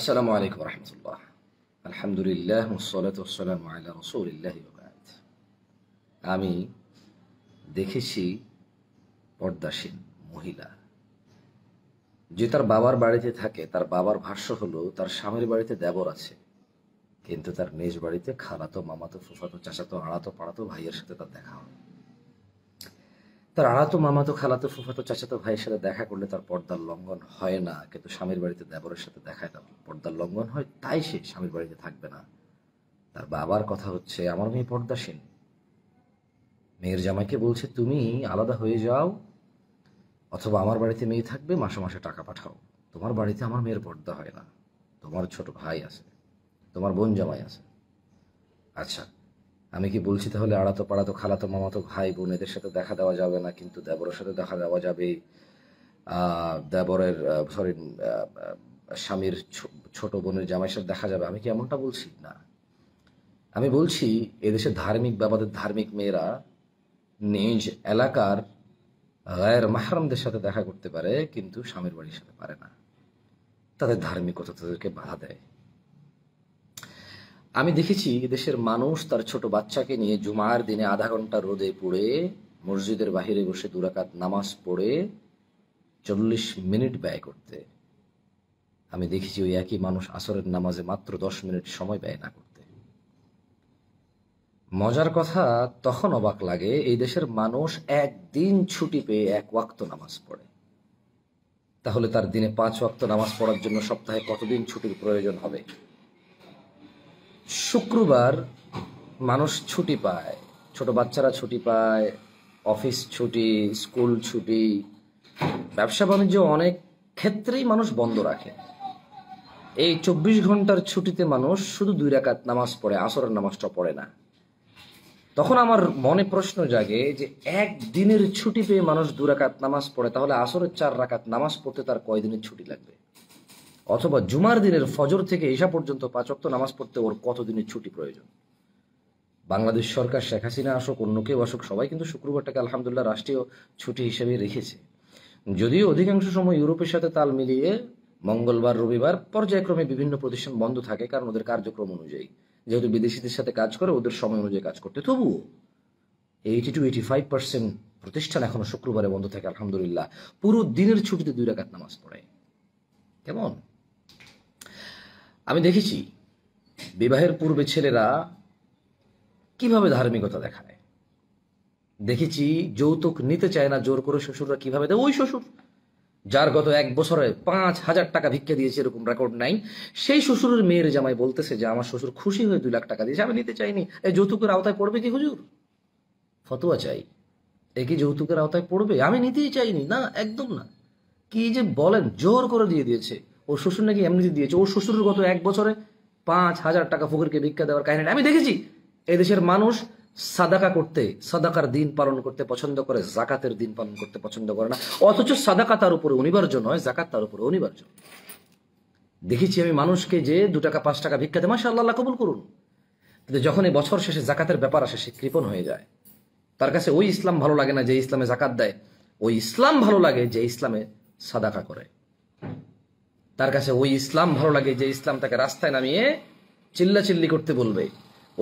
আসসালামু আলাইকুম রহমতুল্লাহ আলহামদুলিল্লাহ মুসলাতাম আল্লাহ রসৌলিল্লাহ আমি দেখেছি পর্দাসীন মহিলা যে তার বাবার বাড়িতে থাকে তার বাবার ভাষ্য হলো তার স্বামীর বাড়িতে দেবর আছে কিন্তু তার নিজ বাড়িতে খালাতো মামাতো ফুফাতো চাচাতো আড়াতো পাড়াতো ভাইয়ের সাথে তার দেখা হয় তার আড়াতো মামাতো খালাতো ফুফাতো চাচাতো ভাইয়ের সাথে দেখা করলে তার পর্দার লঙ্ঘন হয় না কিন্তু স্বামীর বাড়িতে দেবরের সাথে দেখায় তার পর্দার লঙ্ঘন হয় তাই সে স্বামীর বাড়িতে থাকবে না তার বাবার কথা হচ্ছে আমার মেয়ে পর্দাসীন মেয়ের জামাইকে বলছে তুমি আলাদা হয়ে যাও অথবা আমার বাড়িতে মেয়ে থাকবে মাসে মাসে টাকা পাঠাও তোমার বাড়িতে আমার মেয়ের পর্দা হয় না তোমার ছোট ভাই আছে তোমার বোন জামাই আছে আচ্ছা আমি কি বলছি তাহলে আড়াতো পাড়াতো খালাতো মামাতো ভাই বোন এদের সাথে দেখা দেওয়া যাবে না কিন্তু দেবরের সাথে দেখা দেওয়া যাবে দেবরের সরি স্বামীর ছোট বোনের জামাইয়ের সাথে দেখা যাবে আমি কি এমনটা বলছি না আমি বলছি এদেশে ধার্মিক বাবাদের ধার্মিক মেয়েরা নিজ এলাকার গায়ের মাহরমদের সাথে দেখা করতে পারে কিন্তু স্বামীর বাড়ির সাথে পারে না তাদের ধার্মিকতা তাদেরকে বাধা দেয় আমি দেখেছি দেশের মানুষ তার ছোট বাচ্চাকে নিয়ে জুমার দিনে আধা ঘন্টা রোদে পড়ে মসজিদের বাহিরে বসে দুরাকাত নামাজ পড়ে চল্লিশ মিনিট ব্যয় করতে আমি দেখেছি ওই একই মানুষ আসরের নামাজে মাত্র দশ মিনিট সময় ব্যয় না করতে মজার কথা তখন অবাক লাগে এই দেশের মানুষ একদিন ছুটি পেয়ে এক ওয়াক্ত নামাজ পড়ে তাহলে তার দিনে পাঁচ ওয়াক্ত নামাজ পড়ার জন্য সপ্তাহে কতদিন ছুটির প্রয়োজন হবে শুক্রবার মানুষ ছুটি পায় ছোট বাচ্চারা ছুটি পায় অফিস ছুটি স্কুল ছুটি ব্যবসা বাণিজ্য অনেক ক্ষেত্রেই মানুষ বন্ধ রাখে এই চব্বিশ ঘন্টার ছুটিতে মানুষ শুধু দুই রাকাত নামাজ পড়ে আসরের নামাজটা পড়ে না তখন আমার মনে প্রশ্ন জাগে যে এক দিনের ছুটি পেয়ে মানুষ দু রাকাত নামাজ পড়ে তাহলে আসরের চার রাকাত নামাজ পড়তে তার কয়দিনের ছুটি লাগবে অথবা জুমার দিনের ফজর থেকে এসা পর্যন্ত পাঁচক্ত নামাজ পড়তে ওর কতদিনের ছুটি প্রয়োজন বাংলাদেশ সরকার শেখ হাসিনা আসুক অন্য কেউ আসুক সবাই কিন্তু শুক্রবারটাকে আলহামদুলিল্লাহ রাষ্ট্রীয় ছুটি হিসেবে রেখেছে যদিও অধিকাংশ সময় ইউরোপের সাথে তাল মিলিয়ে মঙ্গলবার রবিবার পর্যায়ক্রমে বিভিন্ন প্রতিষ্ঠান বন্ধ থাকে কারণ ওদের কার্যক্রম অনুযায়ী যেহেতু বিদেশিদের সাথে কাজ করে ওদের সময় অনুযায়ী কাজ করতে তবুও eighty to eighty five percent প্রতিষ্ঠান এখনো শুক্রবারে বন্ধ থাকে আলহামদুলিল্লাহ পুরো দিনের ছুটিতে দুই রাকাত নামাজ পড়ে কেমন আমি দেখেছি বিবাহের পূর্বে ছেলেরা কিভাবে ধার্মিকতা দেখায় দেখেছি যৌতুক নিতে চায় না জোর করে শ্বশুররা কিভাবে দেয় ওই শ্বশুর যার গত এক বছরে পাঁচ হাজার টাকা ভিক্ষে দিয়েছে এরকম রেকর্ড নাই সেই শ্বশুরের মেয়ের জামাই বলতেছে যে আমার শ্বশুর খুশি হয়ে দুই লাখ টাকা দিয়েছে আমি নিতে চাইনি এই যৌতুকের আওতায় পড়বে কি হুজুর ফতোয়া চাই এ কি যৌতুকের আওতায় পড়বে আমি নিতেই চাইনি না একদম না কি যে বলেন জোর করে দিয়ে দিয়েছে ওর শ্বশুর নাকি এমনিতে দিয়েছে ওর শ্বশুর গত এক বছরে পাঁচ হাজার টাকা ফকিরকে ভিক্ষা দেওয়ার কাহিনী আমি দেখেছি এদেশের মানুষ সাদাকা করতে সাদাকার দিন পালন করতে পছন্দ করে জাকাতের দিন পালন করতে পছন্দ করে না অথচ সাদাকা তার উপরে অনিবার্য নয় জাকাত তার উপরে অনিবার্য দেখেছি আমি মানুষকে যে দু টাকা পাঁচ টাকা ভিক্ষা দেয় মাসা আল্লাহ কবুল করুন কিন্তু যখন এই বছর শেষে জাকাতের ব্যাপার আসে সে কৃপণ হয়ে যায় তার কাছে ওই ইসলাম ভালো লাগে না যে ইসলামে জাকাত দেয় ওই ইসলাম ভালো লাগে যে ইসলামে সাদাকা করে তার কাছে ওই ইসলাম ভালো লাগে যে ইসলাম তাকে রাস্তায় নামিয়ে চিল্লাচিল্লি করতে বলবে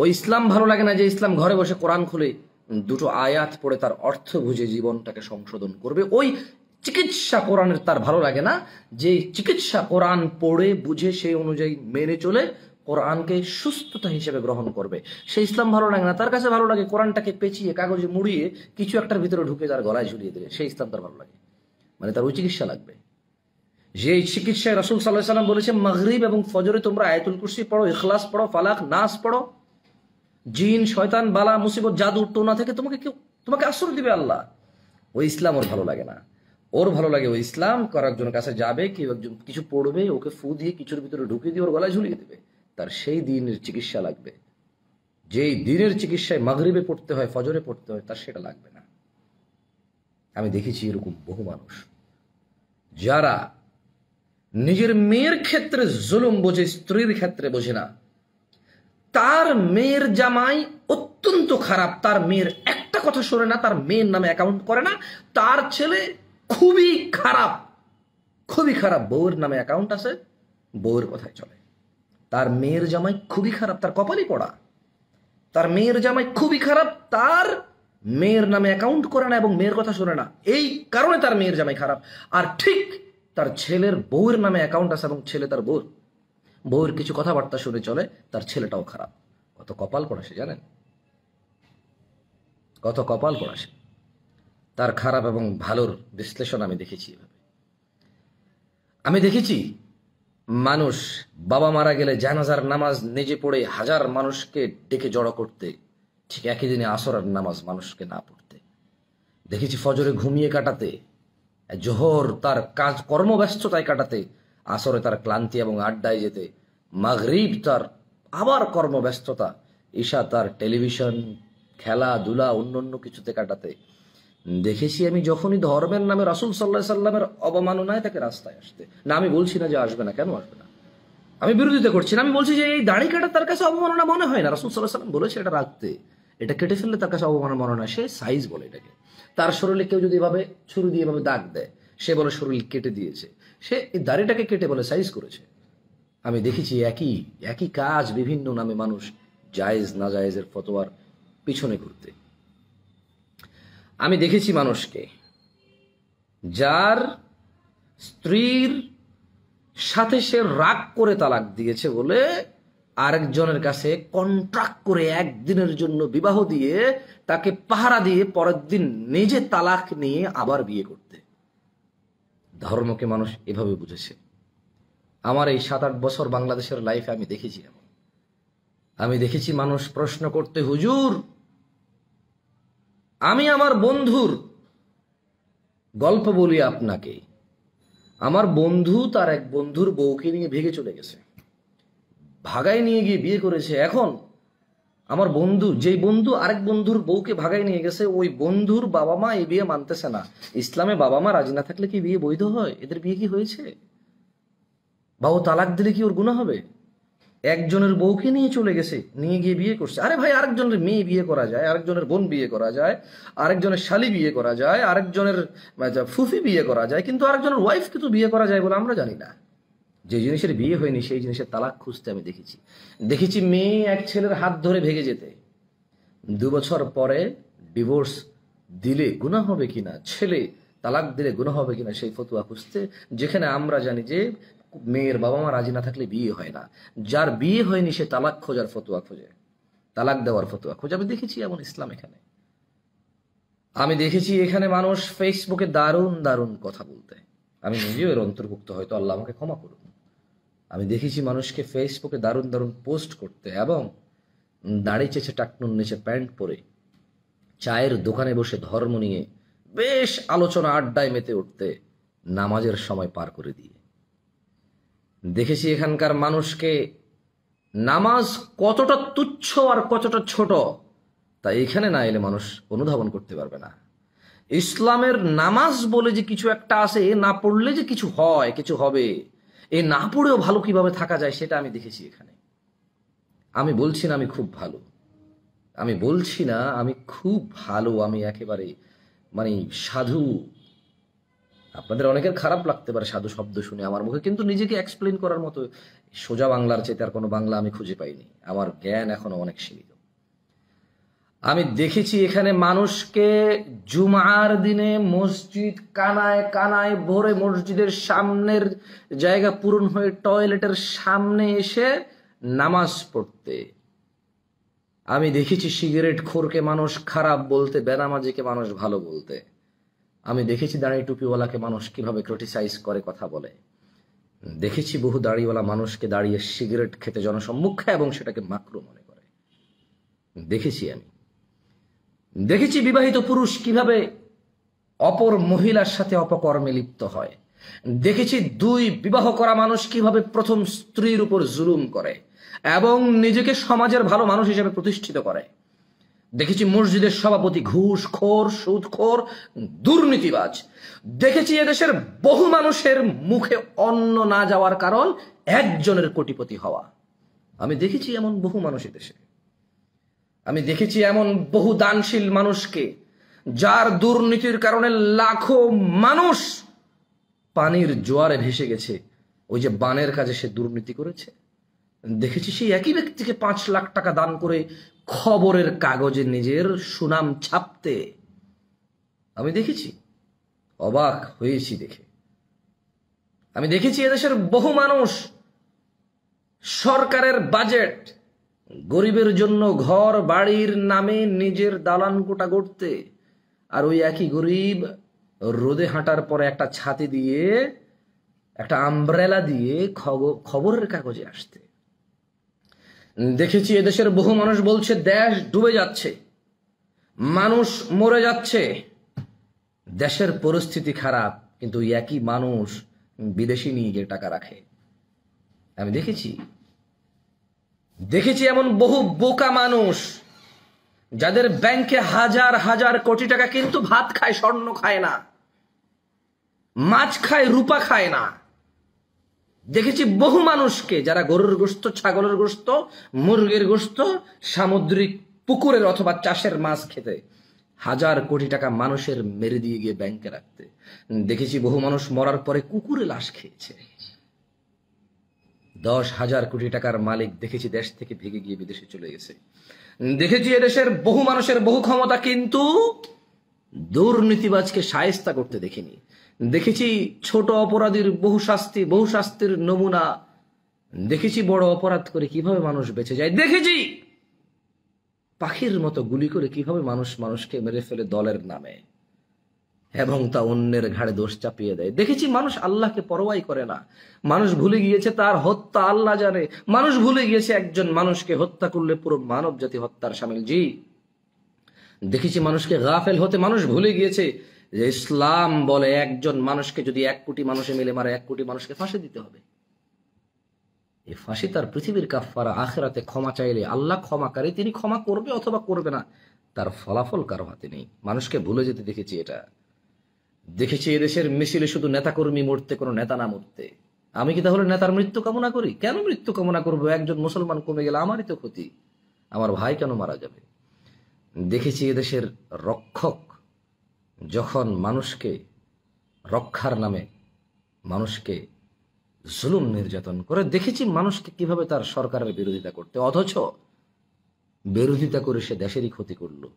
ওই ইসলাম ভালো লাগে না যে ইসলাম ঘরে বসে কোরআন খুলে দুটো আয়াত পড়ে তার অর্থ বুঝে জীবনটাকে সংশোধন করবে ওই চিকিৎসা কোরআনের তার ভালো লাগে না যে চিকিৎসা কোরআন পড়ে বুঝে সেই অনুযায়ী মেনে চলে কোরআনকে সুস্থতা হিসেবে গ্রহণ করবে সে ইসলাম ভালো লাগে না তার কাছে ভালো লাগে কোরআনটাকে পেঁচিয়ে কাগজে মুড়িয়ে কিছু একটার ভিতরে ঢুকে তার গলায় ঝুলিয়ে দেবে সেই ইসলাম তার ভালো লাগে মানে তার ওই চিকিৎসা লাগবে যে চিকিৎসায় রসুল সাল্লাহ সাল্লাম বলেছে মাগরিব এবং ফজরে তোমরা আয়তুল কুরসি পড়ো ইখলাস পড়ো ফালাক নাস পড়ো জিন শয়তান বালা মুসিবত জাদু টোনা থেকে তোমাকে কেউ তোমাকে আশ্রয় দিবে আল্লাহ ওই ইসলাম ওর ভালো লাগে না ওর ভালো লাগে ওই ইসলাম কারো একজনের কাছে যাবে কেউ একজন কিছু পড়বে ওকে ফু দিয়ে কিছুর ভিতরে ঢুকিয়ে দিয়ে ওর গলায় ঝুলিয়ে দেবে তার সেই দিনের চিকিৎসা লাগবে যেই দিনের চিকিৎসায় মাগরিবে পড়তে হয় ফজরে পড়তে হয় তার সেটা লাগবে না আমি দেখেছি এরকম বহু মানুষ যারা নিজের মেয়ের ক্ষেত্রে জুলুম বোঝে স্ত্রীর ক্ষেত্রে বোঝে না তার মেয়ের জামাই অত্যন্ত খারাপ তার মেয়ের একটা কথা শোনে না তার মেয়ের নামে অ্যাকাউন্ট করে না তার ছেলে খুবই খারাপ খুবই খারাপ বউয়ের নামে অ্যাকাউন্ট আছে বউয়ের কথায় চলে তার মেয়ের জামাই খুবই খারাপ তার কপালই পড়া তার মেয়ের জামাই খুবই খারাপ তার মেয়ের নামে অ্যাকাউন্ট করে না এবং মেয়ের কথা শোনে না এই কারণে তার মেয়ের জামাই খারাপ আর ঠিক তার ছেলের বউয়ের নামে অ্যাকাউন্ট আছে এবং ছেলে তার বউর বউয়ের কিছু কথাবার্তা শুনে চলে তার ছেলেটাও খারাপ কত কপাল পড়া সে জানেন কত কপাল পড়া সে তার খারাপ এবং ভালোর বিশ্লেষণ আমি দেখেছি এভাবে আমি দেখেছি মানুষ বাবা মারা গেলে জানাজার নামাজ নিজে পড়ে হাজার মানুষকে ডেকে জড়ো করতে ঠিক একই দিনে আসরার নামাজ মানুষকে না পড়তে দেখেছি ফজরে ঘুমিয়ে কাটাতে জোহর তার কাজ কর্মব্যস্ততায় কাটাতে আসরে তার ক্লান্তি এবং আড্ডায় যেতে মাগরীব তার আবার কর্মব্যস্ততা ঈশা তার টেলিভিশন খেলাধুলা অন্য অন্য কিছুতে কাটাতে দেখেছি আমি যখনই ধর্মের নামে রাসুল সাল্লাহ সাল্লামের অবমাননায় তাকে রাস্তায় আসতে না আমি বলছি না যে আসবে না কেন আসবে না আমি বিরোধিতা করছি না আমি বলছি যে এই দাড়ি কাটা তার কাছে অবমাননা মনে হয় না রাসুল সাল্লাহ সাল্লাম বলেছে এটা রাখতে এটা কেটে ফেললে তার কাছে অবমাননা মনে হয় সে সাইজ বলে এটাকে তার শরীরে কেউ যদি এভাবে ছুরি দিয়ে এভাবে দাগ দেয় সে বলে শরীর কেটে দিয়েছে সে এই দাড়িটাকে কেটে বলে সাইজ করেছে আমি দেখেছি একই একই কাজ বিভিন্ন নামে মানুষ জায়েজ না জায়েজের ফতোয়ার পিছনে ঘুরতে আমি দেখেছি মানুষকে যার স্ত্রীর সাথে সে রাগ করে তালাক দিয়েছে বলে আরেকজনের কাছে কন্ট্রাক্ট করে একদিনের জন্য বিবাহ দিয়ে তাকে পাহারা দিয়ে পরের দিন নিজে তালাক নিয়ে আবার বিয়ে করতে ধর্মকে মানুষ এভাবে বুঝেছে আমার এই সাত আট বছর বাংলাদেশের লাইফে আমি দেখেছি এমন আমি দেখেছি মানুষ প্রশ্ন করতে হুজুর আমি আমার বন্ধুর গল্প বলি আপনাকে আমার বন্ধু তার এক বন্ধুর বউকে নিয়ে ভেঙে চলে গেছে ভাগায় নিয়ে গিয়ে বিয়ে করেছে এখন আমার বন্ধু যেই বন্ধু আরেক বন্ধুর বউকে ভাগায় নিয়ে গেছে ওই বন্ধুর বাবা মা এই বিয়ে মানতেছে না ইসলামে বাবা মা রাজি না থাকলে কি বিয়ে বৈধ হয় এদের বিয়ে কি হয়েছে বাবু তালাক দিলে কি ওর গুণা হবে একজনের বউকে নিয়ে চলে গেছে নিয়ে গিয়ে বিয়ে করছে আরে ভাই আরেকজনের মেয়ে বিয়ে করা যায় আরেকজনের বোন বিয়ে করা যায় আরেকজনের শালি বিয়ে করা যায় আরেকজনের ফুফি বিয়ে করা যায় কিন্তু আরেকজনের ওয়াইফকে তো বিয়ে করা যায় বলে আমরা জানি না যে জিনিসের বিয়ে হয়নি সেই জিনিসের তালাক খুঁজতে আমি দেখেছি দেখেছি মেয়ে এক ছেলের হাত ধরে ভেঙে যেতে দু বছর পরে ডিভোর্স দিলে গুণা হবে কিনা ছেলে তালাক দিলে গুণা হবে কিনা সেই ফতুয়া খুঁজতে যেখানে আমরা জানি যে মেয়ের বাবা মা রাজি না থাকলে বিয়ে হয় না যার বিয়ে হয়নি সে তালাক খোঁজার ফতুয়া খোঁজে তালাক দেওয়ার ফতুয়া খোঁজে আমি দেখেছি এমন ইসলাম এখানে আমি দেখেছি এখানে মানুষ ফেসবুকে দারুণ দারুণ কথা বলতে আমি নিজেও এর অন্তর্ভুক্ত হয়তো আল্লাহ আমাকে ক্ষমা করুন আমি দেখেছি মানুষকে ফেসবুকে দারুণ দারুণ পোস্ট করতে এবং দাড়ি চেছে টাকনুন নিচে প্যান্ট পরে চায়ের দোকানে বসে ধর্ম নিয়ে বেশ আলোচনা আড্ডায় মেতে উঠতে নামাজের সময় পার করে দিয়ে দেখেছি এখানকার মানুষকে নামাজ কতটা তুচ্ছ আর কতটা ছোট তা এখানে না এলে মানুষ অনুধাবন করতে পারবে না ইসলামের নামাজ বলে যে কিছু একটা আছে না পড়লে যে কিছু হয় কিছু হবে এ না পড়েও ভালো কিভাবে থাকা যায় সেটা আমি দেখেছি এখানে আমি বলছি না আমি খুব ভালো আমি বলছি না আমি খুব ভালো আমি একেবারে মানে সাধু আপনাদের অনেকের খারাপ লাগতে পারে সাধু শব্দ শুনে আমার মুখে কিন্তু নিজেকে এক্সপ্লেন করার মতো সোজা বাংলার চেয়ে তার কোনো বাংলা আমি খুঁজে পাইনি আমার জ্ঞান এখনো অনেক সীমিত আমি দেখেছি এখানে মানুষকে জুমার দিনে মসজিদ কানায় কানায় ভরে মসজিদের সামনের জায়গা পূরণ হয়ে টয়লেটের সামনে এসে নামাজ পড়তে আমি দেখেছি সিগারেট খোরকে মানুষ খারাপ বলতে বেনামাজিকে মানুষ ভালো বলতে আমি দেখেছি দাঁড়িয়ে টুপিওয়ালাকে মানুষ কিভাবে ক্রিটিসাইজ করে কথা বলে দেখেছি বহু দাঁড়িওয়ালা মানুষকে দাঁড়িয়ে সিগারেট খেতে জনসম্মুখে এবং সেটাকে মাকরু মনে করে দেখেছি আমি দেখেছি বিবাহিত পুরুষ কিভাবে অপর মহিলার সাথে অপকর্মে লিপ্ত হয় দেখেছি দুই বিবাহ করা মানুষ কিভাবে প্রথম স্ত্রীর উপর জুলুম করে এবং নিজেকে সমাজের ভালো মানুষ হিসেবে প্রতিষ্ঠিত করে দেখেছি মসজিদের সভাপতি ঘুষখোর সুদখোর দুর্নীতিবাজ দেখেছি এদেশের বহু মানুষের মুখে অন্ন না যাওয়ার কারণ একজনের কোটিপতি হওয়া আমি দেখেছি এমন বহু মানুষ এদেশে আমি দেখেছি এমন বহু দানশীল মানুষকে যার দুর্নীতির কারণে লাখো মানুষ পানির জোয়ারে ভেসে গেছে ওই যে বানের কাজে সে দুর্নীতি করেছে দেখেছি সেই একই ব্যক্তিকে পাঁচ লাখ টাকা দান করে খবরের কাগজে নিজের সুনাম ছাপতে আমি দেখেছি অবাক হয়েছি দেখে আমি দেখেছি এদেশের বহু মানুষ সরকারের বাজেট গরিবের জন্য ঘর বাড়ির নামে নিজের দালান কোটা গড়তে আর ওই একই গরিব রোদে হাঁটার পরে একটা ছাতি দিয়ে একটা আমব্রেলা দিয়ে খবরের কাগজে আসতে দেখেছি এদেশের বহু মানুষ বলছে দেশ ডুবে যাচ্ছে মানুষ মরে যাচ্ছে দেশের পরিস্থিতি খারাপ কিন্তু একই মানুষ বিদেশি নিয়ে গিয়ে টাকা রাখে আমি দেখেছি দেখেছি এমন বহু বোকা মানুষ যাদের ব্যাংকে হাজার হাজার কোটি টাকা কিন্তু ভাত খায় স্বর্ণ খায় না মাছ খায় রূপা খায় না দেখেছি বহু মানুষকে যারা গরুর গোস্ত ছাগলের গোস্ত মুরগির গোস্ত সামুদ্রিক পুকুরের অথবা চাষের মাছ খেতে হাজার কোটি টাকা মানুষের মেরে দিয়ে গিয়ে ব্যাংকে রাখতে দেখেছি বহু মানুষ মরার পরে কুকুরে লাশ খেয়েছে দশ হাজার কোটি টাকার মালিক দেখেছি দেশ থেকে ভেঙে গিয়ে বিদেশে চলে গেছে দেখেছি এদেশের বহু মানুষের বহু ক্ষমতা কিন্তু দুর্নীতিবাজকে সায়স্তা করতে দেখিনি দেখেছি ছোট অপরাধীর বহু শাস্তি বহু শাস্তির নমুনা দেখেছি বড় অপরাধ করে কিভাবে মানুষ বেঁচে যায় দেখেছি পাখির মতো গুলি করে কিভাবে মানুষ মানুষকে মেরে ফেলে দলের নামে এবং তা অন্যের ঘাড়ে দোষ চাপিয়ে দেয় দেখেছি মানুষ আল্লাহকে পরোয়াই করে না মানুষ ভুলে গিয়েছে তার হত্যা আল্লাহ জানে মানুষ ভুলে গিয়েছে একজন মানুষকে হত্যা করলে পুরো মানব জাতি হত্যার সামিল জি দেখেছি মানুষকে গাফেল হতে মানুষ ভুলে গিয়েছে যে ইসলাম বলে একজন মানুষকে যদি এক কোটি মানুষে মিলে মারে এক কোটি মানুষকে ফাঁসি দিতে হবে এ ফাঁসি তার পৃথিবীর কাফারা আখেরাতে ক্ষমা চাইলে আল্লাহ ক্ষমাকারী তিনি ক্ষমা করবে অথবা করবে না তার ফলাফল কারো হাতে নেই মানুষকে ভুলে যেতে দেখেছি এটা দেখেছি এদেশের মিছিলে শুধু নেতা কর্মী মরতে কোনো নেতা না মরতে আমি কি তাহলে নেতার মৃত্যু কামনা করি কেন মৃত্যু কামনা করবো একজন মুসলমান কমে গেলে আমারই তো ক্ষতি আমার ভাই কেন মারা যাবে দেখেছি এদেশের রক্ষক যখন মানুষকে রক্ষার নামে মানুষকে জুলুম নির্যাতন করে দেখেছি মানুষকে কিভাবে তার সরকারের বিরোধিতা করতে অথচ বিরোধিতা করে সে দেশেরই ক্ষতি করলো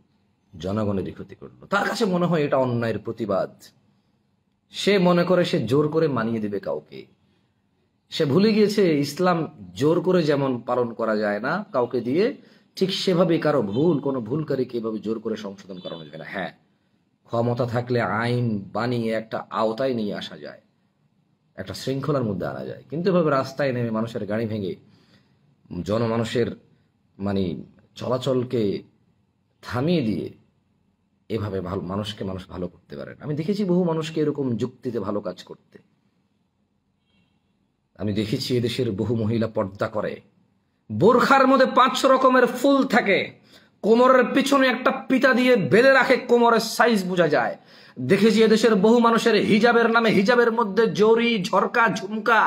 জনগণেরই ক্ষতি করলো তার কাছে মনে হয় এটা অন্যায়ের প্রতিবাদ সে মনে করে সে জোর করে মানিয়ে দেবে কাউকে সে ভুলে গিয়েছে ইসলাম জোর করে যেমন পালন করা যায় না কাউকে দিয়ে ঠিক সেভাবে কারো ভুল কোনো ভুলকারীকে এভাবে জোর করে সংশোধন করানো যাবে না হ্যাঁ ক্ষমতা থাকলে আইন বানিয়ে একটা আওতায় নিয়ে আসা যায় একটা শৃঙ্খলার মধ্যে আনা যায় কিন্তু এভাবে রাস্তায় নেমে মানুষের গাড়ি ভেঙে জনমানুষের মানে চলাচলকে থামিয়ে দিয়ে এভাবে ভালো মানুষকে মানুষ ভালো করতে পারেন আমি দেখেছি বহু মানুষকে এরকম যুক্তিতে ভালো কাজ করতে আমি দেখেছি এদেশের বহু মহিলা পর্দা করে বোরখার মধ্যে পাঁচশো রকমের ফুল থাকে কোমরের পিছনে একটা পিতা দিয়ে বেঁধে রাখে কোমরের সাইজ বোঝা যায় দেখেছি এদেশের বহু মানুষের হিজাবের নামে হিজাবের মধ্যে জরি ঝরকা ঝুমকা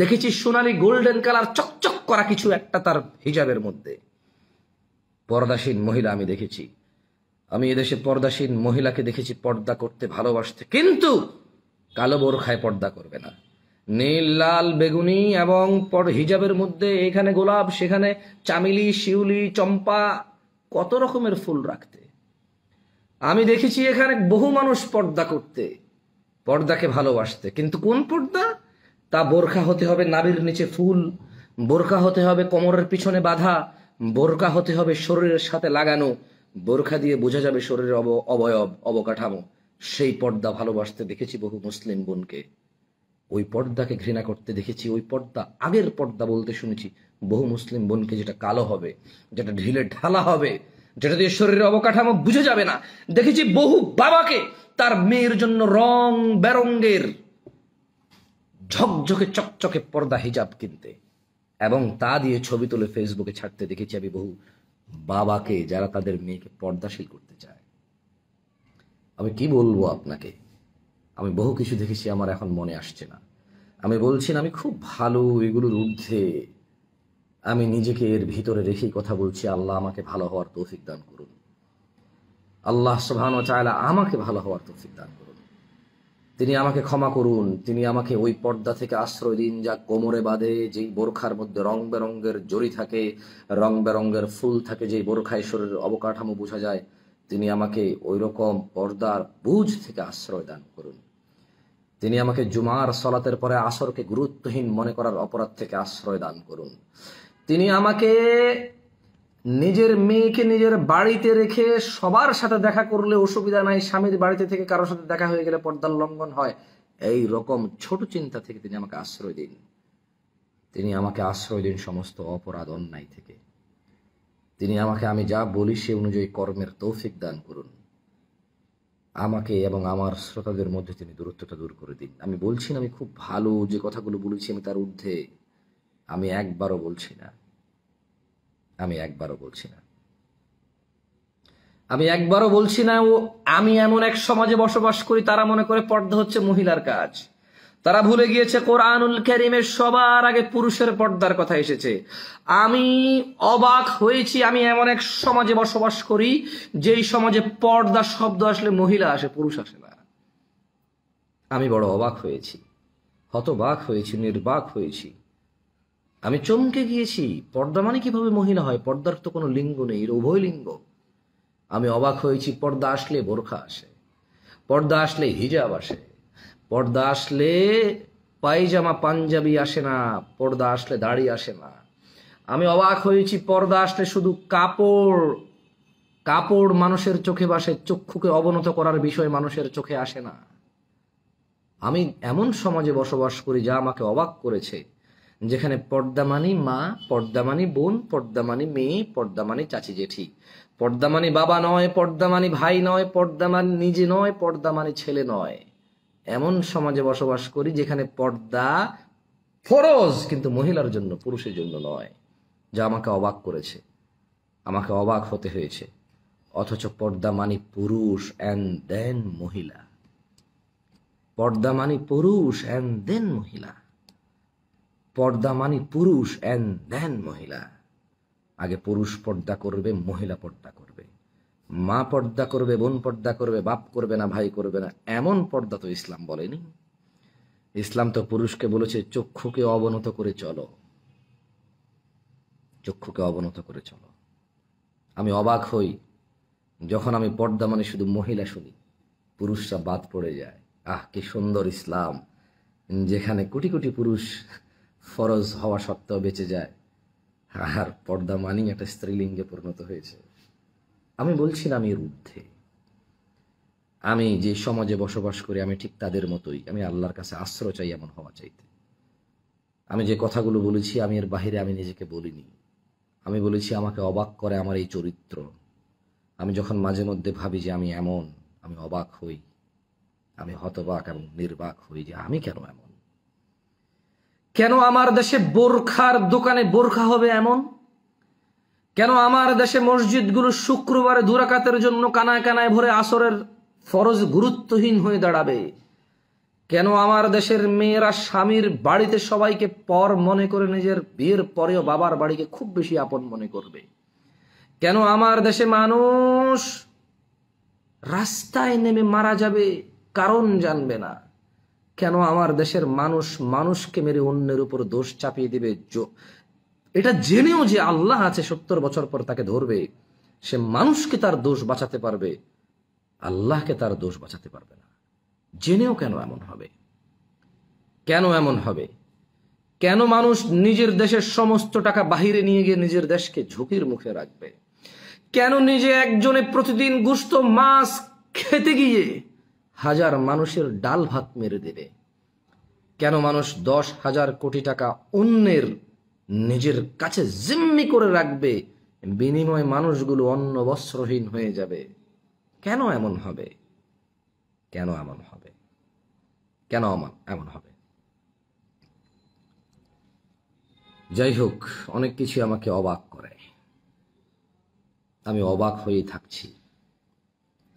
দেখেছি সোনালি গোল্ডেন কালার চকচক করা কিছু একটা তার হিজাবের মধ্যে পর্দাসীন মহিলা আমি দেখেছি আমি এদেশে পর্দাসীন মহিলাকে দেখেছি পর্দা করতে ভালোবাসতে কিন্তু কালো বোরখায় পর্দা করবে না নীল লাল বেগুনি এবং পর হিজাবের মধ্যে এখানে গোলাপ সেখানে চামিলি শিউলি চম্পা কত রকমের ফুল রাখতে আমি দেখেছি এখানে বহু মানুষ পর্দা করতে পর্দাকে ভালোবাসতে কিন্তু কোন পর্দা তা বোরখা হতে হবে নাবির নিচে ফুল বোরখা হতে হবে কোমরের পিছনে বাধা বোরকা হতে হবে শরীরের সাথে লাগানো বোরখা দিয়ে বোঝা যাবে শরীরের অব অবয়ব অবকাঠামো সেই পর্দা ভালোবাসতে দেখেছি বহু মুসলিম বোনকে ওই পর্দাকে ঘৃণা করতে দেখেছি ওই পর্দা আগের পর্দা বলতে শুনেছি বহু মুসলিম বোনকে যেটা কালো হবে যেটা ঢিলে ঢালা হবে যেটা দিয়ে শরীরের অবকাঠামো বুঝে যাবে না দেখেছি বহু বাবাকে তার মেয়ের জন্য রং বেরঙ্গের ঝকঝকে চকচকে পর্দা হিজাব কিনতে এবং তা দিয়ে ছবি তুলে ফেসবুকে ছাড়তে দেখেছি আমি বহু বাবাকে যারা তাদের মেয়েকে পর্দাশীল করতে চায় আমি কি বলবো আপনাকে আমি বহু কিছু দেখেছি আমার এখন মনে আসছে না আমি বলছি না আমি খুব ভালো এগুলোর ঊর্ধ্বে আমি নিজেকে এর ভিতরে রেখেই কথা বলছি আল্লাহ আমাকে ভালো হওয়ার তৌফিক দান করুন আল্লাহ সোহান চায়লা আমাকে ভালো হওয়ার তৌফিক দান করুন তিনি আমাকে ক্ষমা করুন তিনি আমাকে ওই পর্দা থেকে আশ্রয় দিন যা কোমরে বাঁধে যেই বোরখার মধ্যে রং বেরঙ্গের জড়ি থাকে রং বেরঙ্গের ফুল থাকে যেই বোরখায় শরীরের অবকাঠামো বোঝা যায় তিনি আমাকে ওই রকম পর্দার বুঝ থেকে আশ্রয় দান করুন তিনি আমাকে জুমার সলাতের পরে আসরকে গুরুত্বহীন মনে করার অপরাধ থেকে আশ্রয় দান করুন তিনি আমাকে নিজের মেয়েকে নিজের বাড়িতে রেখে সবার সাথে দেখা করলে অসুবিধা নাই স্বামীর বাড়িতে থেকে কারোর সাথে দেখা হয়ে গেলে পর্দার লঙ্ঘন হয় এই রকম ছোট চিন্তা থেকে তিনি আমাকে আশ্রয় দিন তিনি আমাকে আশ্রয় দিন সমস্ত অপরাধ অন্যায় থেকে তিনি আমাকে আমি যা বলি সে অনুযায়ী কর্মের তৌফিক দান করুন আমাকে এবং আমার শ্রোতাদের মধ্যে তিনি দূরত্বটা দূর করে দিন আমি বলছি না আমি খুব ভালো যে কথাগুলো বলেছি আমি তার ঊর্ধ্বে আমি একবারও বলছি না আমি একবারও বলছি না আমি একবারও বলছি না ও আমি এমন এক সমাজে বসবাস করি তারা মনে করে পর্দা হচ্ছে মহিলার কাজ তারা ভুলে গিয়েছে কোরআনুল করিমের সবার আগে পুরুষের পর্দার কথা এসেছে আমি অবাক হয়েছি আমি এমন এক সমাজে বসবাস করি যেই সমাজে পর্দা শব্দ আসলে মহিলা আসে পুরুষ আসে না আমি বড় অবাক হয়েছি হতবাক হয়েছি নির্বাক হয়েছি আমি চমকে গিয়েছি পর্দা মানে কিভাবে মহিলা হয় পর্দার তো কোনো লিঙ্গ নেই এর উভয় লিঙ্গ আমি অবাক হয়েছি পর্দা আসলে বোরখা আসে পর্দা আসলে হিজাব আসে পর্দা আসলে পায়জামা পাঞ্জাবি আসে না পর্দা আসলে দাড়ি আসে না আমি অবাক হয়েছি পর্দা আসলে শুধু কাপড় কাপড় মানুষের চোখে বাসে চক্ষুকে অবনত করার বিষয় মানুষের চোখে আসে না আমি এমন সমাজে বসবাস করি যা আমাকে অবাক করেছে যেখানে পর্দামানি মা মানি বোন পর্দামানি মেয়ে পর্দামানি চাচি জেঠি পর্দামানি বাবা নয় মানি ভাই নয় পর্দামানি নিজে নয় পর্দামানি ছেলে নয় এমন সমাজে বসবাস করি যেখানে পর্দা ফরজ কিন্তু মহিলার জন্য পুরুষের জন্য নয় যা আমাকে অবাক করেছে আমাকে অবাক হতে হয়েছে অথচ পর্দা মানি পুরুষ অ্যান্ড দেন মহিলা পর্দা মানি পুরুষ অ্যান্ড দেন মহিলা পর্দা মানি পুরুষ অ্যান্ড দেন মহিলা আগে পুরুষ পর্দা করবে মহিলা পর্দা করবে মা পর্দা করবে বোন পর্দা করবে বাপ করবে না ভাই করবে না এমন পর্দা তো ইসলাম বলেনি ইসলাম তো পুরুষকে বলেছে চক্ষুকে অবনত করে চলো চক্ষুকে অবনত করে চলো আমি অবাক হই যখন আমি পর্দা মানে শুধু মহিলা শুনি পুরুষরা বাদ পড়ে যায় আহ কি সুন্দর ইসলাম যেখানে কোটি কোটি পুরুষ ফরজ হওয়া সত্ত্বেও বেঁচে যায় আর পর্দা মানি একটা স্ত্রীলিঙ্গে পরিণত হয়েছে আমি বলছি না আমি রুদ্ধে আমি যে সমাজে বসবাস করি আমি ঠিক তাদের মতোই আমি আল্লাহর কাছে আশ্রয় চাই এমন হওয়া চাইতে আমি যে কথাগুলো বলেছি আমি এর বাহিরে আমি নিজেকে বলিনি আমি বলেছি আমাকে অবাক করে আমার এই চরিত্র আমি যখন মাঝে মধ্যে ভাবি যে আমি এমন আমি অবাক হই আমি হতবাক এবং নির্বাক হই যে আমি কেন এমন কেন আমার দেশে বোরখার দোকানে বোরখা হবে এমন কেন আমার দেশে মসজিদগুলো শুক্রবারে দুরাকাতের জন্য কানায় কানায় ভরে আসরের ফরজ গুরুত্বহীন হয়ে দাঁড়াবে কেন আমার দেশের মেয়েরা স্বামীর বাড়িতে সবাইকে পর মনে করে নিজের বিয়ের পরেও বাবার বাড়িকে খুব বেশি আপন মনে করবে কেন আমার দেশে মানুষ রাস্তায় নেমে মারা যাবে কারণ জানবে না কেন আমার দেশের মানুষ মানুষকে মেরে অন্যের উপর দোষ চাপিয়ে দিবে এটা জেনেও যে আল্লাহ আছে সত্তর বছর পর তাকে ধরবে সে মানুষকে তার দোষ বাঁচাতে পারবে আল্লাহকে তার দোষ বাঁচাতে পারবে না জেনেও কেন এমন হবে কেন এমন হবে কেন মানুষ নিজের দেশের সমস্ত টাকা বাহিরে নিয়ে গিয়ে নিজের দেশকে ঝুঁকির মুখে রাখবে কেন নিজে একজনে প্রতিদিন গুস্ত মাছ খেতে গিয়ে হাজার মানুষের ডাল ভাত মেরে দেবে কেন মানুষ দশ হাজার কোটি টাকা অন্যের নিজের কাছে জিম্মি করে রাখবে বিনিময় মানুষগুলো অন্ন বস্ত্রহীন হয়ে যাবে কেন এমন হবে কেন এমন হবে কেন এমন হবে যাই হোক অনেক কিছু আমাকে অবাক করে আমি অবাক হয়ে থাকছি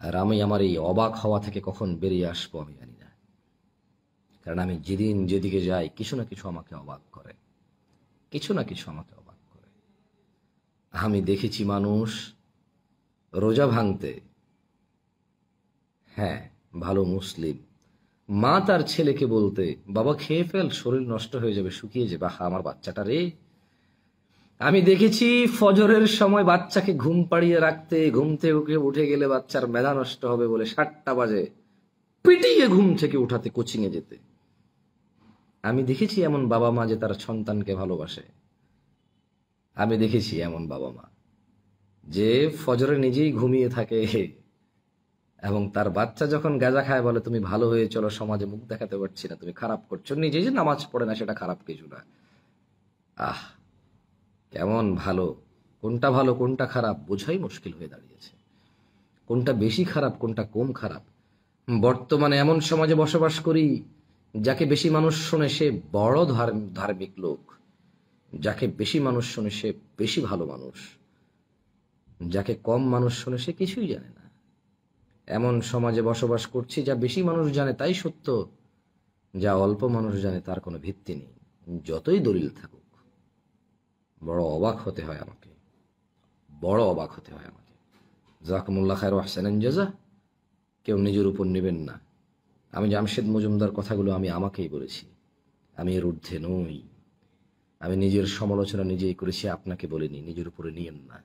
আর আমি আমার এই অবাক হওয়া থেকে কখন বেরিয়ে আসবো আমি জানি না কারণ আমি যেদিন যেদিকে যাই কিছু না কিছু আমাকে অবাক করে কিছু না কিছু আমাকে অবাক করে আমি দেখেছি মানুষ রোজা ভাঙতে হ্যাঁ ভালো মুসলিম মা তার ছেলেকে বলতে বাবা খেয়ে ফেল শরীর নষ্ট হয়ে যাবে শুকিয়ে যাবে হা আমার বাচ্চাটা রে আমি দেখেছি ফজরের সময় বাচ্চাকে ঘুম পাড়িয়ে রাখতে ঘুম থেকে উঠে গেলে বাচ্চার মেধা নষ্ট হবে বলে সাতটা বাজে পিটিয়ে ঘুম থেকে উঠাতে কোচিংয়ে যেতে আমি দেখেছি এমন বাবা মা যে তার সন্তানকে ভালোবাসে আমি দেখেছি এমন বাবা মা যে ফজরে নিজেই ঘুমিয়ে থাকে এবং তার বাচ্চা যখন গাঁজা খায় বলে তুমি ভালো হয়ে চলো সমাজে মুখ দেখাতে পারছি না তুমি খারাপ করছো নিজেই যে নামাজ পড়ে না সেটা খারাপ কিছু না আহ কেমন ভালো কোনটা ভালো কোনটা খারাপ বোঝাই মুশকিল হয়ে দাঁড়িয়েছে কোনটা বেশি খারাপ কোনটা কম খারাপ বর্তমানে এমন সমাজে বসবাস করি যাকে বেশি মানুষ শোনে সে বড় ধার্মিক লোক যাকে বেশি মানুষ শোনে সে বেশি ভালো মানুষ যাকে কম মানুষ শোনে সে কিছুই জানে না এমন সমাজে বসবাস করছি যা বেশি মানুষ জানে তাই সত্য যা অল্প মানুষ জানে তার কোনো ভিত্তি নেই যতই দলিল থাকুক বড় অবাক হতে হয় আমাকে বড় অবাক হতে হয় আমাকে জাকমুল্লা খায়ের ওয়াহসান জাজা কেউ নিজের উপর নেবেন না আমি জামশেদ মজুমদার কথাগুলো আমি আমাকেই বলেছি আমি এর ঊর্ধ্বে নই আমি নিজের সমালোচনা নিজেই করেছি আপনাকে বলিনি নিজের উপরে নিয়েন না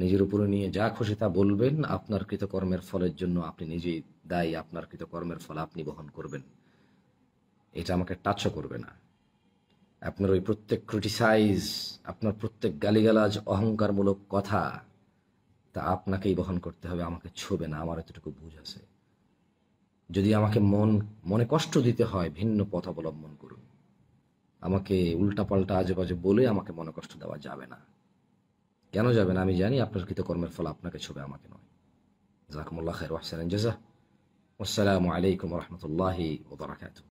নিজের উপরে নিয়ে যা খুশি তা বলবেন আপনার কৃতকর্মের ফলের জন্য আপনি নিজেই দায়ী আপনার কৃতকর্মের ফল আপনি বহন করবেন এটা আমাকে টাচও করবে না আপনার ওই প্রত্যেক ক্রিটিসাইজ আপনার প্রত্যেক গালিগালাজ অহংকারমূলক কথা তা আপনাকেই বহন করতে হবে আমাকে ছোবে না আমার এতটুকু বুঝ আছে যদি আমাকে মন মনে কষ্ট দিতে হয় ভিন্ন পথ অবলম্বন করুন আমাকে উল্টাপাল্টা আজেবাজে বলে আমাকে মনে কষ্ট দেওয়া যাবে না কেন যাবে না আমি জানি আপনার কৃতকর্মের ফল আপনাকে ছবে আমাকে নয় জাকুমুল্লাহ খের ওয়াহসান জাজা আসসালামু আলাইকুম রহমতুল্লাহি ওবরাকাতুহ